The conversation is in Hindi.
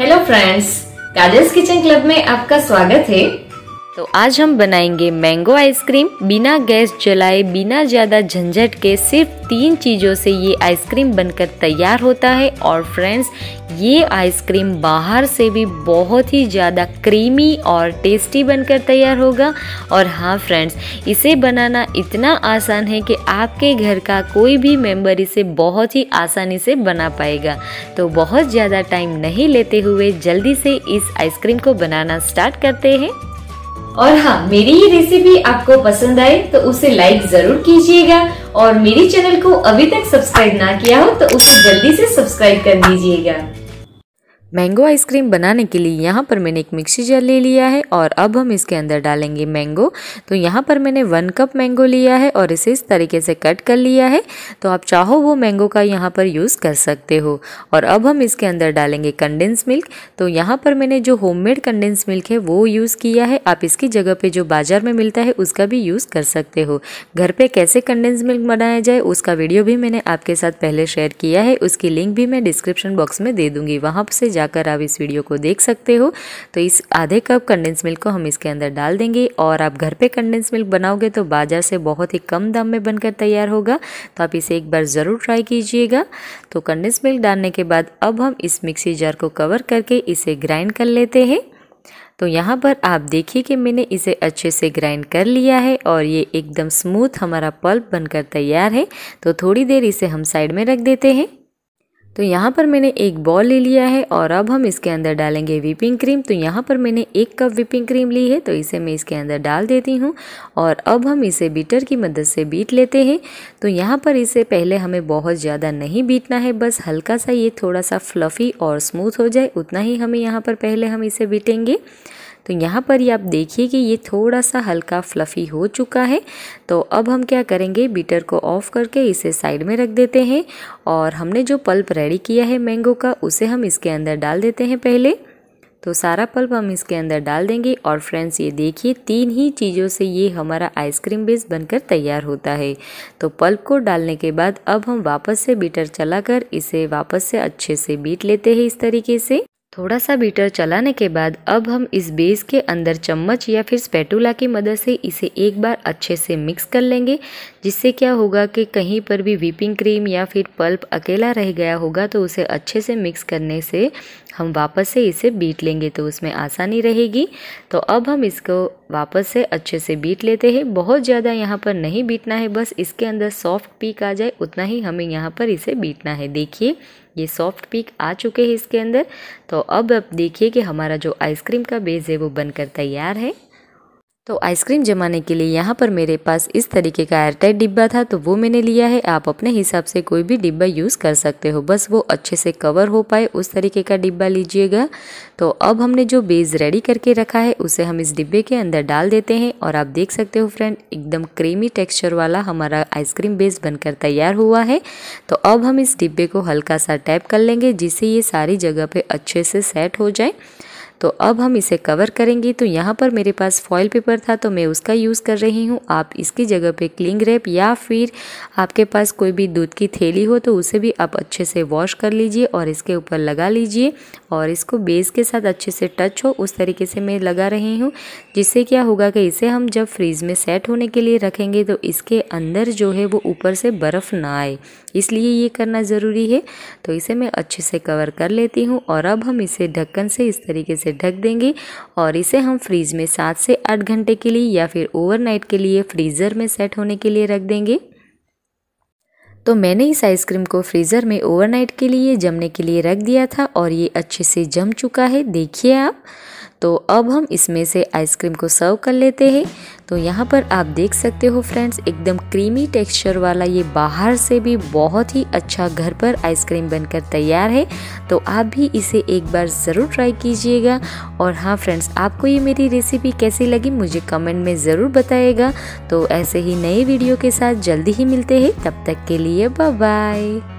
hello friends Kajal's kitchen club में आपका स्वागत है तो आज हम बनाएंगे मैंगो आइसक्रीम बिना गैस जलाए बिना ज़्यादा झंझट के सिर्फ तीन चीज़ों से ये आइसक्रीम बनकर तैयार होता है और फ्रेंड्स ये आइसक्रीम बाहर से भी बहुत ही ज़्यादा क्रीमी और टेस्टी बनकर तैयार होगा और हाँ फ्रेंड्स इसे बनाना इतना आसान है कि आपके घर का कोई भी मेंबर इसे बहुत ही आसानी से बना पाएगा तो बहुत ज़्यादा टाइम नहीं लेते हुए जल्दी से इस आइसक्रीम को बनाना स्टार्ट करते हैं और हाँ मेरी ये रेसिपी आपको पसंद आए तो उसे लाइक जरूर कीजिएगा और मेरे चैनल को अभी तक सब्सक्राइब ना किया हो तो उसे जल्दी से सब्सक्राइब कर दीजिएगा मैंगो आइसक्रीम बनाने के लिए यहाँ पर मैंने एक मिक्सी जार ले लिया है और अब हम इसके अंदर डालेंगे मैंगो तो यहाँ पर मैंने वन कप मैंगो लिया है और इसे इस तरीके से कट कर लिया है तो आप चाहो वो मैंगो का यहाँ पर यूज़ कर सकते हो और अब हम इसके अंदर डालेंगे कंडेंस मिल्क तो यहाँ पर मैंने जो मेड कंडेंस मिल्क है वो यूज़ किया है आप इसकी जगह पर जो बाज़ार में मिलता है उसका भी यूज़ कर सकते हो घर पर कैसे कंडेंस मिल्क बनाया जाए उसका वीडियो भी मैंने आपके साथ पहले शेयर किया है उसकी लिंक भी मैं डिस्क्रिप्शन बॉक्स में दे दूँगी वहाँ से जाकर आप इस वीडियो को देख सकते हो तो इस आधे कप कंडेंस मिल्क को हम इसके अंदर डाल देंगे और आप घर पे कंडेंस मिल्क बनाओगे तो बाज़ार से बहुत ही कम दाम में बनकर तैयार होगा तो आप इसे एक बार ज़रूर ट्राई कीजिएगा तो कंडेंस मिल्क डालने के बाद अब हम इस मिक्सी जार को कवर करके इसे ग्राइंड कर लेते हैं तो यहाँ पर आप देखिए कि मैंने इसे अच्छे से ग्राइंड कर लिया है और ये एकदम स्मूथ हमारा पल्प बनकर तैयार है तो थोड़ी देर इसे हम साइड में रख देते हैं तो यहाँ पर मैंने एक बॉल ले लिया है और अब हम इसके अंदर डालेंगे व्हीपिंग क्रीम तो यहाँ पर मैंने एक कप विपिंग क्रीम ली है तो इसे मैं इसके अंदर डाल देती हूँ और अब हम इसे बीटर की मदद से बीट लेते हैं तो यहाँ पर इसे पहले हमें बहुत ज़्यादा नहीं बीटना है बस हल्का सा ये थोड़ा सा फ्लफ़ी और स्मूथ हो जाए उतना ही हमें यहाँ पर पहले हम इसे बीटेंगे तो यहाँ पर ही आप देखिए कि ये थोड़ा सा हल्का फ्लफ़ी हो चुका है तो अब हम क्या करेंगे बीटर को ऑफ़ करके इसे साइड में रख देते हैं और हमने जो पल्प रेडी किया है मैंगो का उसे हम इसके अंदर डाल देते हैं पहले तो सारा पल्प हम इसके अंदर डाल देंगे और फ्रेंड्स ये देखिए तीन ही चीज़ों से ये हमारा आइसक्रीम बेस बनकर तैयार होता है तो पल्प को डालने के बाद अब हम वापस से बीटर चलाकर इसे वापस से अच्छे से बीट लेते हैं इस तरीके से थोड़ा सा बीटर चलाने के बाद अब हम इस बेस के अंदर चम्मच या फिर स्पेटूला की मदद से इसे एक बार अच्छे से मिक्स कर लेंगे जिससे क्या होगा कि कहीं पर भी व्हीपिंग क्रीम या फिर पल्प अकेला रह गया होगा तो उसे अच्छे से मिक्स करने से हम वापस से इसे बीट लेंगे तो उसमें आसानी रहेगी तो अब हम इसको वापस से अच्छे से बीट लेते हैं बहुत ज़्यादा यहाँ पर नहीं बीटना है बस इसके अंदर सॉफ्ट पीक आ जाए उतना ही हमें यहाँ पर इसे बीटना है देखिए ये सॉफ्ट पीक आ चुके हैं इसके अंदर तो अब आप देखिए कि हमारा जो आइसक्रीम का बेस है वो बनकर तैयार है तो आइसक्रीम जमाने के लिए यहाँ पर मेरे पास इस तरीके का एयरटाइट डिब्बा था तो वो मैंने लिया है आप अपने हिसाब से कोई भी डिब्बा यूज़ कर सकते हो बस वो अच्छे से कवर हो पाए उस तरीके का डिब्बा लीजिएगा तो अब हमने जो बेस रेडी करके रखा है उसे हम इस डिब्बे के अंदर डाल देते हैं और आप देख सकते हो फ्रेंड एकदम क्रीमी टेक्स्चर वाला हमारा आइसक्रीम बेस बनकर तैयार हुआ है तो अब हम इस डिब्बे को हल्का सा टैप कर लेंगे जिससे ये सारी जगह पर अच्छे से सेट हो जाए तो अब हम इसे कवर करेंगे तो यहाँ पर मेरे पास फॉयल पेपर था तो मैं उसका यूज़ कर रही हूँ आप इसकी जगह पे क्लिंग रैप या फिर आपके पास कोई भी दूध की थैली हो तो उसे भी आप अच्छे से वॉश कर लीजिए और इसके ऊपर लगा लीजिए और इसको बेस के साथ अच्छे से टच हो उस तरीके से मैं लगा रही हूँ जिससे क्या होगा कि इसे हम जब फ्रीज़ में सेट होने के लिए रखेंगे तो इसके अंदर जो है वो ऊपर से बर्फ़ ना आए इसलिए ये करना ज़रूरी है तो इसे मैं अच्छे से कवर कर लेती हूँ और अब हम इसे ढक्कन से इस तरीके से से ढक देंगे और इसे हम फ्रीज में सात से आठ घंटे के लिए या फिर ओवरनाइट के लिए फ्रीज़र में सेट होने के लिए रख देंगे तो मैंने इस आइसक्रीम को फ्रीज़र में ओवरनाइट के लिए जमने के लिए रख दिया था और ये अच्छे से जम चुका है देखिए आप तो अब हम इसमें से आइसक्रीम को सर्व कर लेते हैं तो यहाँ पर आप देख सकते हो फ्रेंड्स एकदम क्रीमी टेक्सचर वाला ये बाहर से भी बहुत ही अच्छा घर पर आइसक्रीम बनकर तैयार है तो आप भी इसे एक बार ज़रूर ट्राई कीजिएगा और हाँ फ्रेंड्स आपको ये मेरी रेसिपी कैसी लगी मुझे कमेंट में ज़रूर बताएगा तो ऐसे ही नए वीडियो के साथ जल्दी ही मिलते हैं तब तक के लिए बाय